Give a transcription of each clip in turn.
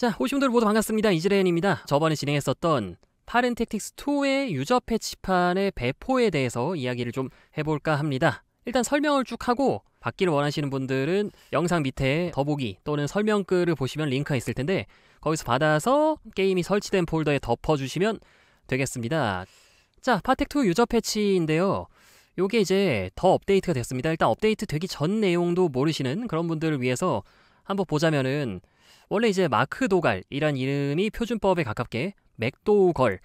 자, 호시분들 모두 반갑습니다. 이즈레엔입니다. 저번에 진행했었던 파렌텍틱스2의 유저 패치판의 배포에 대해서 이야기를 좀 해볼까 합니다. 일단 설명을 쭉 하고 받기를 원하시는 분들은 영상 밑에 더보기 또는 설명글을 보시면 링크가 있을 텐데 거기서 받아서 게임이 설치된 폴더에 덮어주시면 되겠습니다. 자, 파텍2 유저 패치인데요. 요게 이제 더 업데이트가 됐습니다. 일단 업데이트 되기 전 내용도 모르시는 그런 분들을 위해서 한번 보자면은 원래 이제 마크 도갈이란 이름이 표준법에 가깝게 맥도걸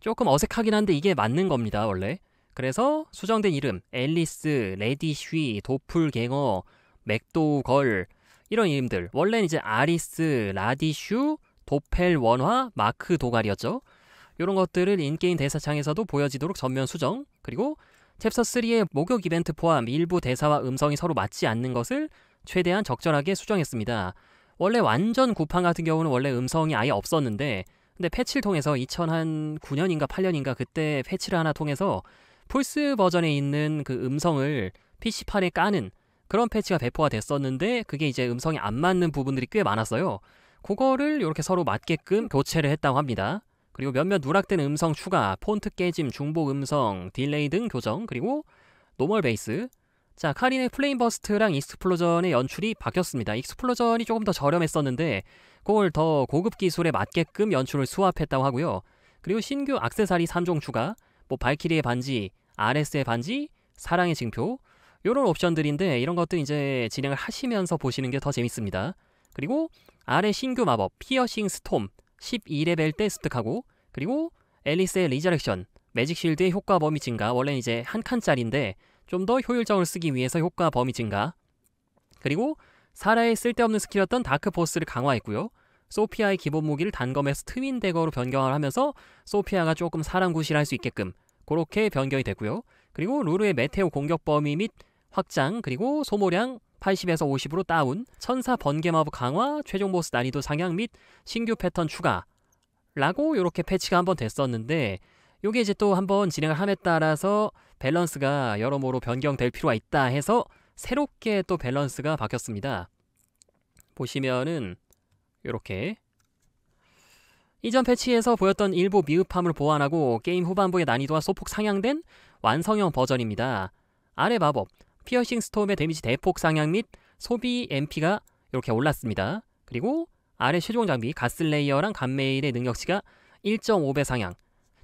조금 어색하긴 한데 이게 맞는 겁니다 원래 그래서 수정된 이름 앨리스, 레디쉬, 도플갱어, 맥도걸 이런 이름들 원래는 이제 아리스, 라디슈, 도펠 원화, 마크 도갈이었죠 이런 것들을 인게임 대사창에서도 보여지도록 전면 수정 그리고 챕터 3의 목욕 이벤트 포함 일부 대사와 음성이 서로 맞지 않는 것을 최대한 적절하게 수정했습니다. 원래 완전 구판 같은 경우는 원래 음성이 아예 없었는데 근데 패치를 통해서 2009년인가 8년인가 그때 패치를 하나 통해서 플스 버전에 있는 그 음성을 PC판에 까는 그런 패치가 배포가 됐었는데 그게 이제 음성이 안 맞는 부분들이 꽤 많았어요. 그거를 이렇게 서로 맞게끔 교체를 했다고 합니다. 그리고 몇몇 누락된 음성 추가, 폰트 깨짐, 중복 음성, 딜레이 등 교정, 그리고 노멀 베이스, 자, 카린의 플레임 버스트랑 익스플로전의 연출이 바뀌었습니다. 익스플로전이 조금 더 저렴했었는데 그걸 더 고급 기술에 맞게끔 연출을 수합했다고 하고요. 그리고 신규 악세사리 3종 추가, 뭐 발키리의 반지, RS의 반지, 사랑의 징표 요런 옵션들인데 이런 것들 이제 진행을 하시면서 보시는 게 더 재밌습니다. 그리고 아래 신규 마법 피어싱 스톰 12레벨 때 습득하고 그리고 앨리스의 리저렉션 매직 실드의 효과 범위 증가 원래 이제 한 칸짜리인데 좀더 효율적으로 쓰기 위해서 효과 범위 증가 그리고 사라의 쓸데없는 스킬이었던 다크포스를 강화했고요. 소피아의 기본 무기를 단검에서 트윈 대거로 변경을 하면서 소피아가 조금 사람 구실할 수 있게끔 그렇게 변경이 되고요. 그리고 루르의 메테오 공격 범위 및 확장 그리고 소모량 80에서 50으로 다운 천사 번개 마법 강화 최종 보스 난이도 상향 및 신규 패턴 추가 라고 이렇게 패치가 한번 됐었는데 요게 이제 또 한번 진행을 함에 따라서 밸런스가 여러모로 변경될 필요가 있다 해서 새롭게 또 밸런스가 바뀌었습니다. 보시면은 이렇게 이전 패치에서 보였던 일부 미흡함을 보완하고 게임 후반부의 난이도와 소폭 상향된 완성형 버전입니다. 아래 마법, 피어싱 스톰의 데미지 대폭 상향 및 소비 MP가 이렇게 올랐습니다. 그리고 아래 최종 장비 가슬레이어랑 감메일의 능력치가 1.5배 상향,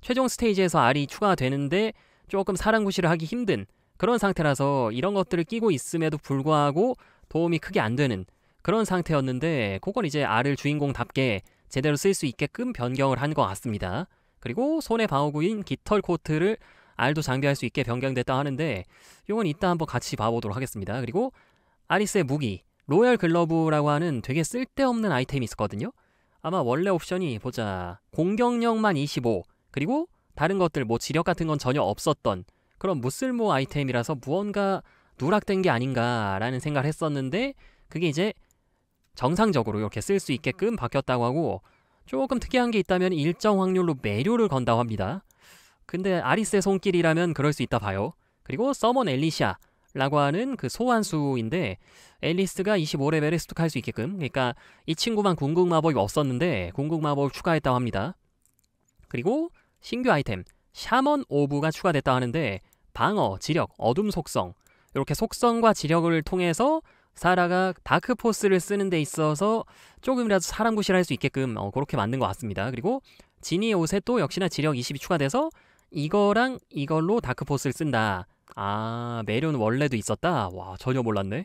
최종 스테이지에서 알이 추가되는데 조금 사랑구실을 하기 힘든 그런 상태라서 이런 것들을 끼고 있음에도 불구하고 도움이 크게 안 되는 그런 상태였는데 그걸 이제 알을 주인공답게 제대로 쓸 수 있게끔 변경을 한 것 같습니다. 그리고 손의 방어구인 깃털 코트를 알도 장비할 수 있게 변경됐다 하는데 이건 이따 한번 같이 봐보도록 하겠습니다. 그리고 아리스의 무기 로얄 글러브라고 하는 되게 쓸데없는 아이템이 있었거든요. 아마 원래 옵션이 보자 공격력만 25 그리고 다른 것들 뭐 지력 같은 건 전혀 없었던 그런 무쓸모 아이템이라서 무언가 누락된 게 아닌가라는 생각을 했었는데 그게 이제 정상적으로 이렇게 쓸 수 있게끔 바뀌었다고 하고 조금 특이한 게 있다면 일정 확률로 매료를 건다고 합니다. 근데 아리스의 손길이라면 그럴 수 있다 봐요. 그리고 서먼 엘리샤 라고 하는 그 소환수인데 엘리스가 25레벨에 습득할 수 있게끔 그러니까 이 친구만 궁극마법이 없었는데 궁극마법을 추가했다고 합니다. 그리고 신규 아이템 샤먼 오브가 추가됐다 하는데 방어, 지력, 어둠 속성 이렇게 속성과 지력을 통해서 사라가 다크 포스를 쓰는 데 있어서 조금이라도 사람 구실할 수 있게끔 어, 그렇게 만든 것 같습니다. 그리고 지니 옷에 또 역시나 지력 20이 추가돼서 이거랑 이걸로 다크 포스를 쓴다. 아 매료는 원래도 있었다. 와 전혀 몰랐네.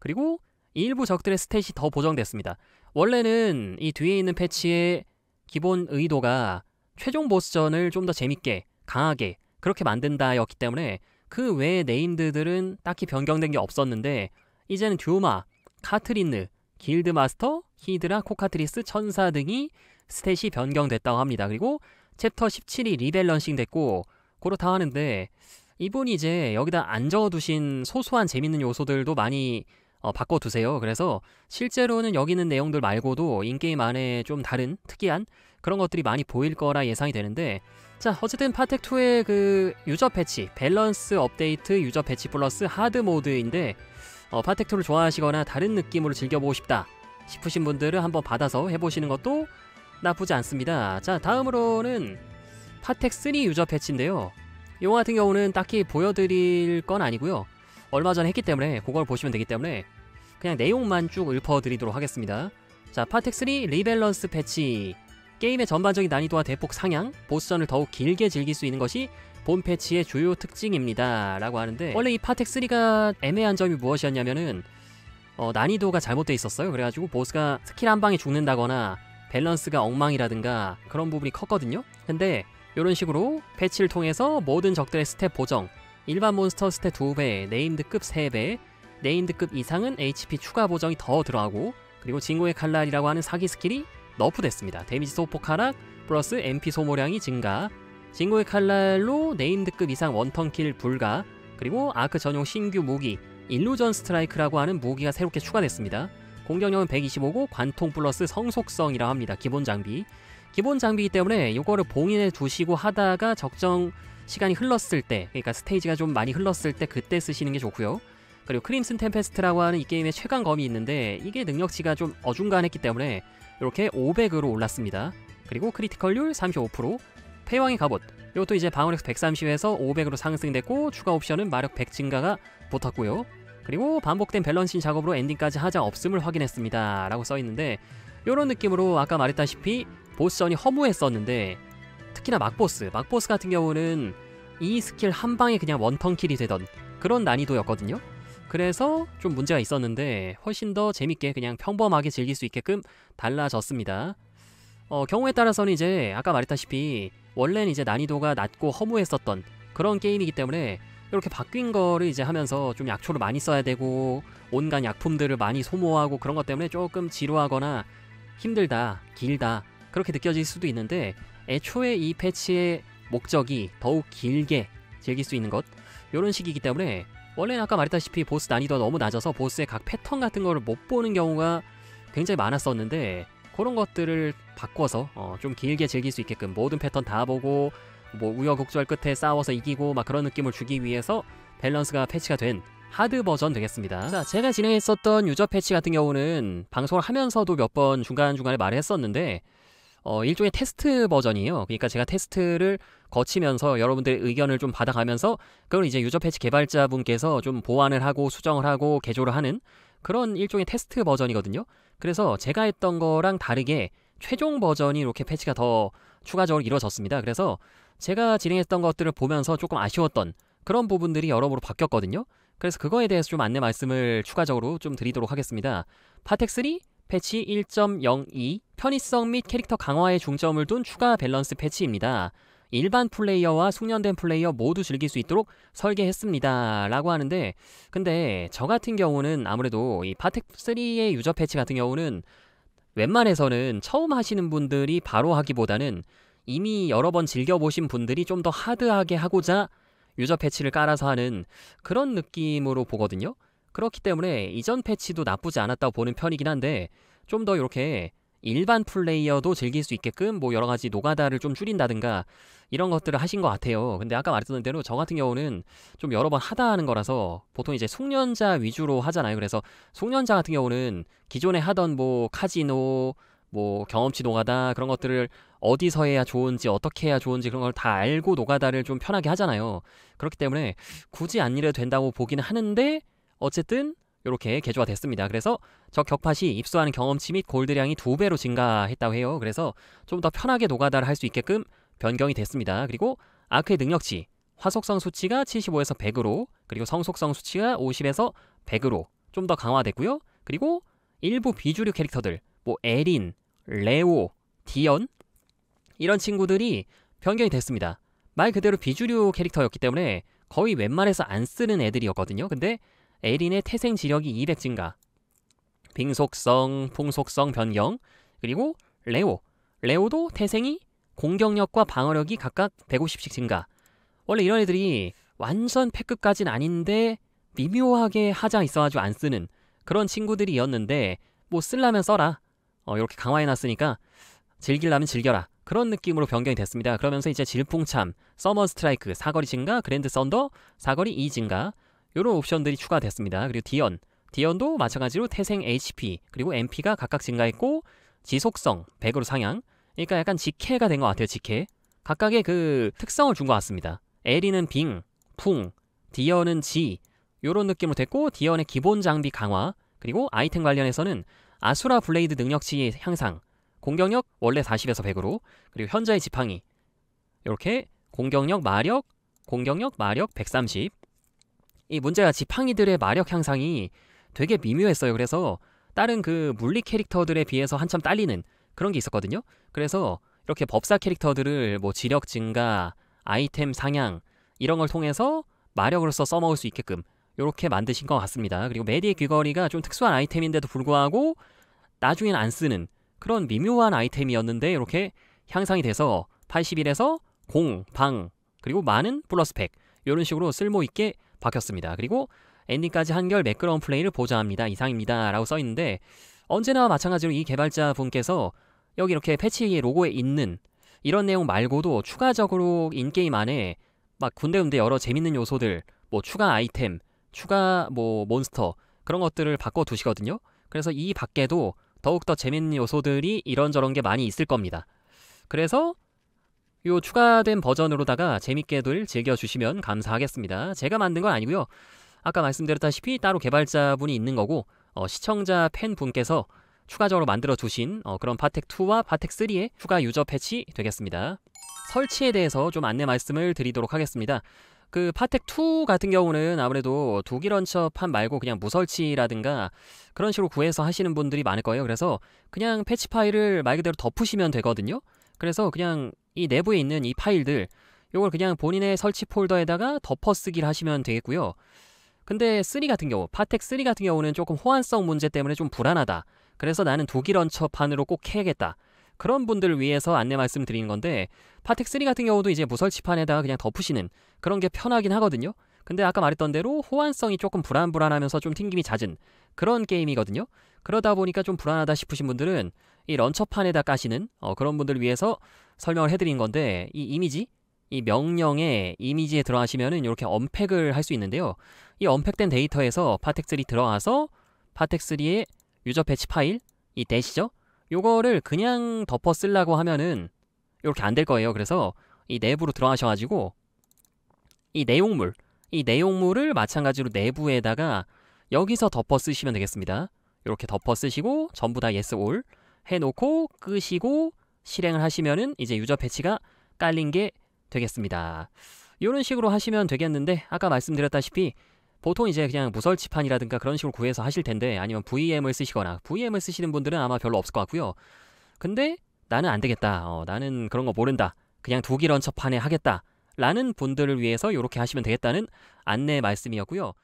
그리고 일부 적들의 스탯이 더 보정됐습니다. 원래는 이 뒤에 있는 패치의 기본 의도가 최종 보스전을 좀 더 재밌게 강하게 그렇게 만든다였기 때문에 그 외의 네임드들은 딱히 변경된 게 없었는데 이제는 듀마, 카트린느, 길드마스터, 히드라, 코카트리스, 천사 등이 스탯이 변경됐다고 합니다. 그리고 챕터 17이 리밸런싱 됐고 그렇다 하는데 이분이 이제 여기다 안 적어두신 소소한 재밌는 요소들도 많이 어, 바꿔두세요. 그래서 실제로는 여기 있는 내용들 말고도 인게임 안에 좀 다른 특이한 그런 것들이 많이 보일 거라 예상이 되는데 자 어쨌든 파텍2의 그 유저 패치 밸런스 업데이트 유저 패치 플러스 하드 모드인데 어, 파텍2를 좋아하시거나 다른 느낌으로 즐겨보고 싶다 싶으신 분들은 한번 받아서 해보시는 것도 나쁘지 않습니다 자 다음으로는 파텍3 유저 패치인데요 이거 같은 경우는 딱히 보여드릴 건 아니고요 얼마 전에 했기 때문에 그걸 보시면 되기 때문에 그냥 내용만 쭉 읊어드리도록 하겠습니다 자 파텍3 리밸런스 패치 게임의 전반적인 난이도와 대폭 상향, 보스전을 더욱 길게 즐길 수 있는 것이 본 패치의 주요 특징입니다. 라고 하는데 원래 이 파텍3가 애매한 점이 무엇이었냐면은 어, 난이도가 잘못되어 있었어요. 그래가지고 보스가 스킬 한 방에 죽는다거나 밸런스가 엉망이라든가 그런 부분이 컸거든요. 근데 이런 식으로 패치를 통해서 모든 적들의 스텝 보정, 일반 몬스터 스텝 2배, 네임드급 3배, 네임드급 이상은 HP 추가 보정이 더 들어가고 그리고 진공의 칼날이라고 하는 사기 스킬이 너프됐습니다. 데미지 소폭 하락 플러스 MP 소모량이 증가 진고의 칼날로 네임드급 이상 원턴킬 불가 그리고 아크 전용 신규 무기 일루전 스트라이크라고 하는 무기가 새롭게 추가됐습니다. 공격력은 125고 관통 플러스 성속성이라 합니다. 기본 장비 기본 장비이기 때문에 이거를 봉인해 두시고 하다가 적정 시간이 흘렀을 때 그러니까 스테이지가 좀 많이 흘렀을 때 그때 쓰시는 게 좋고요. 그리고 크림슨 템페스트라고 하는 이 게임의 최강 검이 있는데 이게 능력치가 좀 어중간했기 때문에 이렇게 500으로 올랐습니다. 그리고 크리티컬률 35%, 패왕의 갑옷 이것도 이제 방어력 130에서 500으로 상승됐고 추가 옵션은 마력 100 증가가 붙었고요. 그리고 반복된 밸런싱 작업으로 엔딩까지 하자 없음을 확인했습니다. 라고 써있는데 이런 느낌으로 아까 말했다시피 보스전이 허무했었는데 특히나 막보스, 막보스 같은 경우는 이 스킬 한 방에 그냥 원턴킬이 되던 그런 난이도였거든요. 그래서 좀 문제가 있었는데 훨씬 더 재밌게 그냥 평범하게 즐길 수 있게끔 달라졌습니다. 어, 경우에 따라서는 이제 아까 말했다시피 원래는 이제 난이도가 낮고 허무했었던 그런 게임이기 때문에 이렇게 바뀐 거를 이제 하면서 좀 약초를 많이 써야 되고 온갖 약품들을 많이 소모하고 그런 것 때문에 조금 지루하거나 힘들다, 길다 그렇게 느껴질 수도 있는데 애초에 이 패치의 목적이 더욱 길게 즐길 수 있는 것 이런 식이기 때문에 원래는 아까 말했다시피 보스 난이도가 너무 낮아서 보스의 각 패턴 같은 거를 못 보는 경우가 굉장히 많았었는데 그런 것들을 바꿔서 어, 좀 길게 즐길 수 있게끔 모든 패턴 다 보고 뭐 우여곡절 끝에 싸워서 이기고 막 그런 느낌을 주기 위해서 밸런스가 패치가 된 하드 버전 되겠습니다. 자, 제가 진행했었던 유저 패치 같은 경우는 방송을 하면서도 몇 번 중간중간에 말을 했었는데 어, 일종의 테스트 버전이에요. 그러니까 제가 테스트를 거치면서 여러분들의 의견을 좀 받아가면서 그걸 이제 유저 패치 개발자분께서 좀 보완을 하고 수정을 하고 개조를 하는 그런 일종의 테스트 버전이거든요. 그래서 제가 했던 거랑 다르게 최종 버전이 이렇게 패치가 더 추가적으로 이루어졌습니다. 그래서 제가 진행했던 것들을 보면서 조금 아쉬웠던 그런 부분들이 여러모로 바뀌었거든요. 그래서 그거에 대해서 좀 안내 말씀을 추가적으로 좀 드리도록 하겠습니다. 파텍 3 패치 1.02 편의성 및 캐릭터 강화에 중점을 둔 추가 밸런스 패치입니다. 일반 플레이어와 숙련된 플레이어 모두 즐길 수 있도록 설계했습니다. 라고 하는데 근데 저 같은 경우는 아무래도 이 파텍3의 유저 패치 같은 경우는 웬만해서는 처음 하시는 분들이 바로 하기보다는 이미 여러 번 즐겨보신 분들이 좀 더 하드하게 하고자 유저 패치를 깔아서 하는 그런 느낌으로 보거든요. 그렇기 때문에 이전 패치도 나쁘지 않았다고 보는 편이긴 한데 좀 더 이렇게 일반 플레이어도 즐길 수 있게끔 뭐 여러 가지 노가다를 좀 줄인다든가 이런 것들을 하신 것 같아요. 근데 아까 말했던 대로 저 같은 경우는 좀 여러 번 하다 하는 거라서 보통 이제 송년자 위주로 하잖아요. 그래서 송년자 같은 경우는 기존에 하던 뭐 카지노 뭐 경험치 노가다 그런 것들을 어디서 해야 좋은지 어떻게 해야 좋은지 그런 걸 다 알고 노가다를 좀 편하게 하잖아요. 그렇기 때문에 굳이 안 이래도 된다고 보기는 하는데 어쨌든 이렇게 개조가 됐습니다. 그래서 저 격파시 입수하는 경험치 및 골드량이 두 배로 증가했다고 해요. 그래서 좀 더 편하게 노가다를 할 수 있게끔 변경이 됐습니다. 그리고 아크의 능력치 화속성 수치가 75에서 100으로 그리고 성속성 수치가 50에서 100으로 좀 더 강화됐고요. 그리고 일부 비주류 캐릭터들 뭐 에린, 레오, 디언 이런 친구들이 변경이 됐습니다. 말 그대로 비주류 캐릭터였기 때문에 거의 웬만해서 안 쓰는 애들이었거든요. 근데 에린의 태생 지력이 200 증가, 빙속성, 풍속성 변경, 그리고 레오. 레오도 태생이 공격력과 방어력이 각각 150씩 증가. 원래 이런 애들이 완전 패급까진 아닌데 미묘하게 하자 있어가지고 안 쓰는 그런 친구들이었는데 뭐 쓸라면 써라. 어, 이렇게 강화해놨으니까 즐길라면 즐겨라. 그런 느낌으로 변경이 됐습니다. 그러면서 이제 질풍참, 서머 스트라이크, 사거리 증가, 그랜드 썬더, 사거리 2 증가, 이런 옵션들이 추가됐습니다. 그리고 디언, 디언도 마찬가지로 태생 HP 그리고 MP가 각각 증가했고 지속성 100으로 상향. 그러니까 약간 직해가 된 것 같아요. 직해. 각각의 그 특성을 준 것 같습니다. 에리는 빙, 풍, 디언은 지이런 느낌으로 됐고 디언의 기본 장비 강화 그리고 아이템 관련해서는 아수라 블레이드 능력치 향상 공격력 원래 40에서 100으로 그리고 현재의 지팡이 이렇게 공격력 마력 공격력 마력 130이 문제가 지팡이들의 마력 향상이 되게 미묘했어요. 그래서 다른 그 물리 캐릭터들에 비해서 한참 딸리는 그런 게 있었거든요. 그래서 이렇게 법사 캐릭터들을 뭐 지력 증가, 아이템 상향 이런 걸 통해서 마력으로서 써먹을 수 있게끔 이렇게 만드신 것 같습니다. 그리고 메디의 귀걸이가 좀 특수한 아이템인데도 불구하고 나중엔 안 쓰는 그런 미묘한 아이템이었는데 이렇게 향상이 돼서 81에서 공, 방, 그리고 많은 플러스 팩 이런 식으로 쓸모있게 박혔습니다. 그리고 엔딩까지 한결 매끄러운 플레이를 보장합니다. 이상입니다. 라고 써있는데 언제나 마찬가지로 이 개발자분께서 여기 이렇게 패치 의 로고에 있는 이런 내용 말고도 추가적으로 인게임 안에 막 군데군데 여러 재밌는 요소들 뭐 추가 아이템, 추가 뭐 몬스터 그런 것들을 바꿔 두시거든요. 그래서 이 밖에도 더욱더 재밌는 요소들이 이런저런 게 많이 있을 겁니다. 그래서 요 추가된 버전으로다가 재밌게들 즐겨주시면 감사하겠습니다. 제가 만든 건 아니고요. 아까 말씀드렸다시피 따로 개발자분이 있는 거고 어, 시청자 팬분께서 추가적으로 만들어 주신 어, 그런 파텍2와 파텍3의 추가 유저 패치 되겠습니다. 설치에 대해서 좀 안내 말씀을 드리도록 하겠습니다. 그 파텍2 같은 경우는 아무래도 독일 런처판 말고 그냥 무설치라든가 그런 식으로 구해서 하시는 분들이 많을 거예요. 그래서 그냥 패치 파일을 말 그대로 덮으시면 되거든요. 그래서 그냥 이 내부에 있는 이 파일들 요걸 그냥 본인의 설치 폴더에다가 덮어쓰기를 하시면 되겠고요. 근데 3 같은 경우, 파텍 3 같은 경우는 조금 호환성 문제 때문에 좀 불안하다. 그래서 나는 독일 언처판으로 꼭 해야겠다. 그런 분들을 위해서 안내 말씀드리는 건데 파텍 3 같은 경우도 이제 무설치판에다가 그냥 덮으시는 그런 게 편하긴 하거든요. 근데 아까 말했던 대로 호환성이 조금 불안불안하면서 좀 튕김이 잦은 그런 게임이거든요. 그러다 보니까 좀 불안하다 싶으신 분들은 이 런처판에다 까시는 어, 그런 분들을 위해서 설명을 해드린 건데 이 이미지 이 명령의 이미지에 들어가시면은 이렇게 언팩을 할 수 있는데요. 이 언팩된 데이터에서 파텍3 들어와서 파텍3의 유저 패치 파일 이 대시죠. 요거를 그냥 덮어 쓰려고 하면은 이렇게 안 될 거예요. 그래서 이 내부로 들어가셔가지고 이 내용물 이 내용물을 마찬가지로 내부에다가 여기서 덮어 쓰시면 되겠습니다. 이렇게 덮어 쓰시고 전부 다 yes all 해놓고 끄시고 실행을 하시면은 이제 유저 패치가 깔린 게 되겠습니다. 이런 식으로 하시면 되겠는데 아까 말씀드렸다시피 보통 이제 그냥 무설치판이라든가 그런 식으로 구해서 하실 텐데 아니면 VM을 쓰시거나 VM을 쓰시는 분들은 아마 별로 없을 것 같고요. 근데 나는 안 되겠다. 어, 나는 그런 거 모른다. 그냥 독일 런처판에 하겠다. 라는 분들을 위해서 이렇게 하시면 되겠다는 안내 말씀이었고요.